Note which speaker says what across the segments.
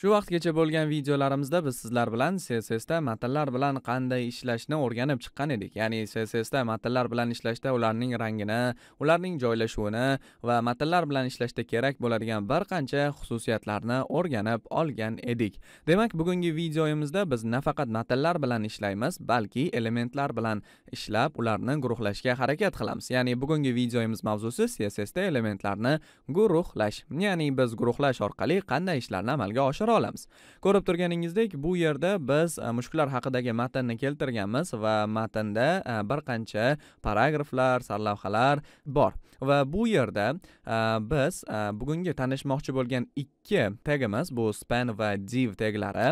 Speaker 1: shu vaqtgacha bo'lgan videolarimizda biz sizlar bilan da matnlar bilan qanday ishlashni o'rganib chiqqan edik ya'ni da matnlar bilan ishlashda ularning rangini ularning joylashuvini va matnlar bilan ishlashda kerak bo'ladigan bir qancha xususiyatlarni o'rganib olgan edik demak bugungi videoyimizda biz nafaqat matnlar bilan ishlaymiz balki elementlar bilan ishlab ularni guruhlashga harakat qilamiz ya'ni bugungi videoyimiz mavzusi da elementlarni guruhlash ya'ni biz guruhlash orqali qanday ishlarni amalga oshiramiz ko'rsatib olamiz ko'rib turganingizdek bu yerda biz e, mushuklar haqidagi matnni keltirganmiz va matnda e, bir qancha paragraflar sarlavhalar bor va bu yerda e, biz bugungi tanishmoqchi bo'lgan ikki tagimiz bu span va div taglari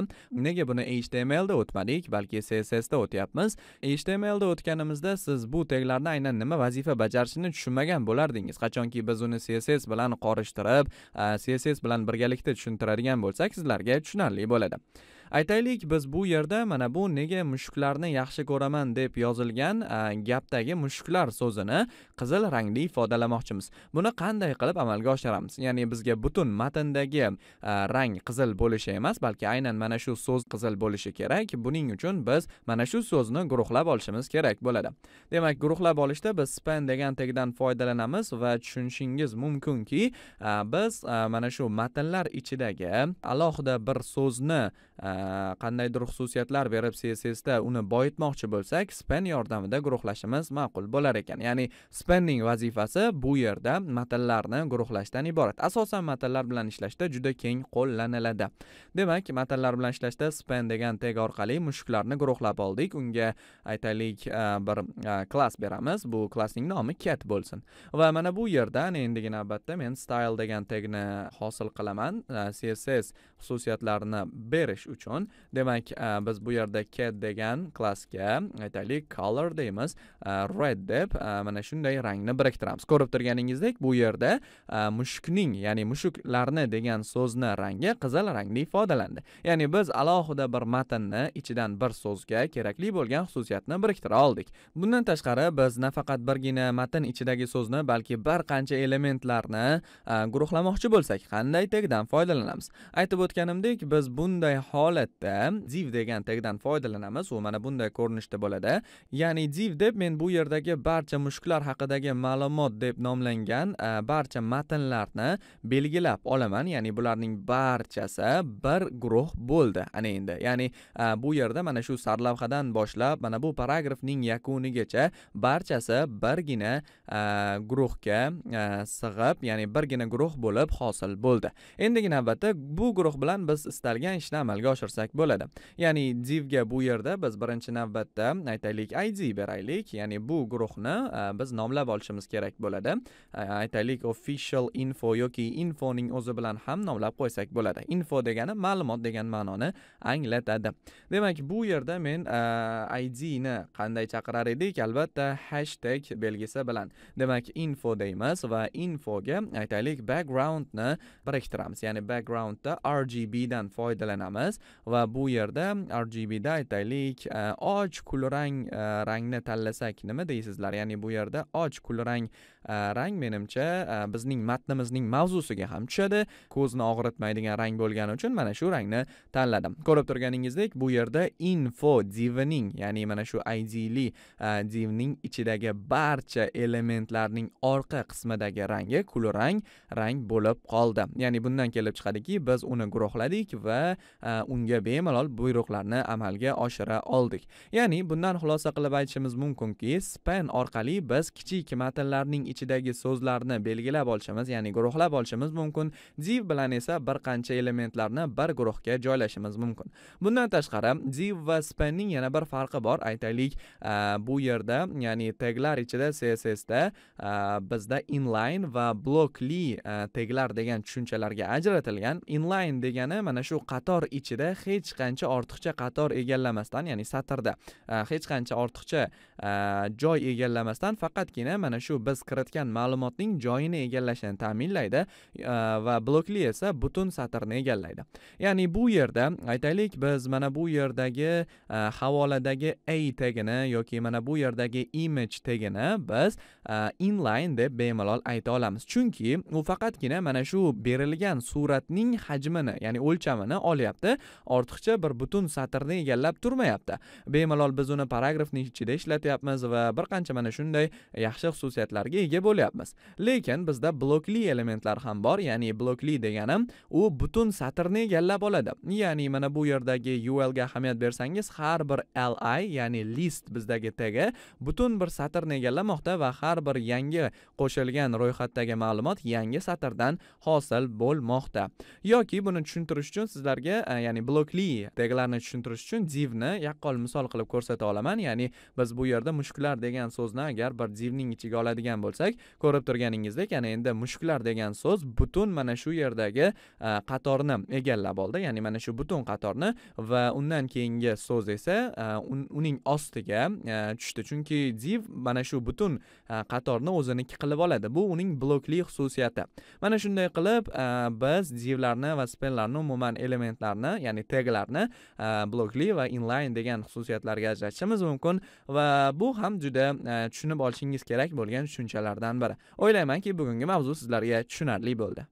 Speaker 1: nega buni html da o'tmadik balki css da o'tyapmiz html da o'tganimizda siz bu taglarni aynan nima vazifa bajarishini tushunmagan bo'lardingiz qachonki biz uni css bilan qorishtirib css bilan birgalikda tushuntiradigan bo'lsak sizlarga tushunarli bo'ladi aytaylik biz bu yerda mana bu nega mushuklarni yaxshi ko'raman deb yozilgan gapdagi mushuklar so'zini qizil rangda ifodalamoqchimiz buni qanday qilib amalga oshiramiz ya'ni bizga butun matndagi rang qizil bo'lishi emas balki aynan mana shu so'z qizil bo'lishi kerak buning uchun biz mana shu so'zni guruhlab olishimiz kerak bo'ladi demak guruhlab olishda biz span degan tegdan foydalanamiz va tushunishingiz mumkinki biz mana shu matnlar ichidagi alohida bir so'zni qandaydir xususiyatlar berib CSSda uni boyitmoqchi bo'lsak span yordamida guruhlashimiz ma'qul bo'lar ekan ya'ni spanning vazifasi bu yerda matnlarni guruhlashdan iborat asosan matnlar bilan ishlashda juda keng qo'llaniladi demak matnlar bilan ishlashda span degan teg orqali mushuklarni guruhlab oldik unga aytaylik bir klass beramiz bu klassning nomi cat bo'lsin va mana bu yerda endigi navbatda men style degan tegni hosil qilaman css xususiyatlarini berish uchun uchun demak e, biz bu yerda cat degan klassga aytaylik color deymiz e, red deb e, mana shunday rangni biriktiramiz ko'rib turganingizdek bu yerda mushukning ya'ni mushuklarni degan so'zni rangi qizil rangda ifodalandi ya'ni biz alohida bir matnni ichidan bir so'zga kerakli bo'lgan xususiyatni biriktira oldik bundan tashqari biz nafaqat birgina matn ichidagi so'zni balki bir qancha elementlarni guruhlamoqchi bo'lsak qanday tagdan foydalanamiz aytib o'tganimdek biz bunday holat holatda div degan tagdan foydalanamiz u mana bunday ko'rinishda bo'ladi ya'ni div deb men bu yerdagi barcha mushuklar haqidagi ma'lumot deb nomlangan barcha matnlarni belgilab olaman ya'ni bularning barchasi bir guruh bo'ldi ana endi ya'ni bu yerda mana shu sarlavhadan boshlab mana bu paragrafning yakunigacha barchasi birgina guruhga sig'ib ya'ni birgina guruh bo'lib hosil bo'ldi endigi navbatda bu guruh bilan biz istalgan ishni amalga oshiramiz oshirsak bo'ladi ya'ni divga bu yerda biz birinchi navbatda aytaylik id beraylik ya'ni bu guruhni e, biz nomlab olishimiz kerak bo'ladi e, aytaylik official info yoki infoning o'zi bilan ham nomlab qo'ysak bo'ladi info degani ma'lumot degan ma'noni anglatadi demak bu yerda men e, idni qanday chaqirar edik albatta hashtag belgisi bilan demak info deymiz va infoga aytaylik backgroundni biriktiramiz ya'ni backgroundda rgb dan foydalanamiz va bu yerda rgb da aytaylik e, och kulrang e, rangni tanlasak nima deysizlar ya'ni bu yerda och kulrang e, rang menimcha bizning matnimizning mavzusiga ham tushadi ko'zni og'ritmaydigan rang bo'lgani uchun mana shu rangni tanladim ko'rib turganingizdek bu yerda info divining ya'ni mana shu idli divning ichidagi barcha elementlarning orqa qismidagi rangi kulrang rang bo'lib qoldi ya'ni bundan kelib chiqadiki biz uni guruhladik va uni unga bemalol buyruqlarni amalga oshira oldik ya'ni bundan xulosa qilib aytishimiz mumkinki span orqali biz kichik matnlarning ichidagi so'zlarni belgilab olishimiz ya'ni guruhlab olishimiz mumkin div bilan esa bir qancha elementlarni bir guruhga joylashimiz mumkin bundan tashqari div va spanning yana bir farqi bor aytaylik bu yerda ya'ni taglar ichida cssda bizda inline va blokli taglar degan tushunchalarga ajratilgan inline degani mana shu qator ichida hech qancha ortiqcha qator egallamasdan ya'ni satrda e, hech qancha ortiqcha e, joy egallamasdan faqatgina mana shu biz kiritgan ma'lumotning joyini egallashini ta'minlaydi e, va blokli esa butun satrni egallaydi ya'ni bu yerda aytaylik biz mana bu yerdagi havoladagi a tagini yoki mana bu yerdagi image tagini biz inline deb bemalol ayta olamiz chunki u faqatgina mana shu berilgan suratning hajmini ya'ni o'lchamini olyapti ortiqcha bir butun satrni egallab turmayapti bemalol biz uni paragrafni ichida ishlatyapmiz va bir qancha mana shunday yaxshi xususiyatlarga ega bo'lyapmiz lekin bizda blokli elementlar ham bor ya'ni blokli deganim u butun satrni egallab oladi ya'ni mana bu yerdagi ul ga ahamiyat bersangiz har bir li ya'ni list bizdagi tagi butun bir satrni egallamoqda va har bir yangi qo'shilgan ro'yxatdagi ma'lumot yangi satrdan hosil bo'lmoqda yoki buni tushuntirish uchun sizlarga e, ya'ni blokli teglarni tushuntirish uchun divni yaqqol misol qilib ko'rsata olaman ya'ni biz bu yerda mushuklar degan so'zni agar bir divning ichiga oladigan bo'lsak ko'rib turganingizdek ana endi mushuklar degan so'z butun mana shu yerdagi qatorni egallab oldi ya'ni mana shu butun qatorni va undan keyingi so'z esa uning ostiga tushdi chunki div mana shu butun qatorni o'ziniki qilib oladi bu uning blokli xususiyati mana shunday qilib biz divlarni va spellarni umuman elementlarni ya'ni ya'ni teglarni e, blokli va inline degan xususiyatlarga ajratishimiz mumkin va bu ham juda e, tushunib olishingiz kerak bo'lgan tushunchalardan biri o'ylaymanki bugungi mavzu sizlarga tushunarli bo'ldi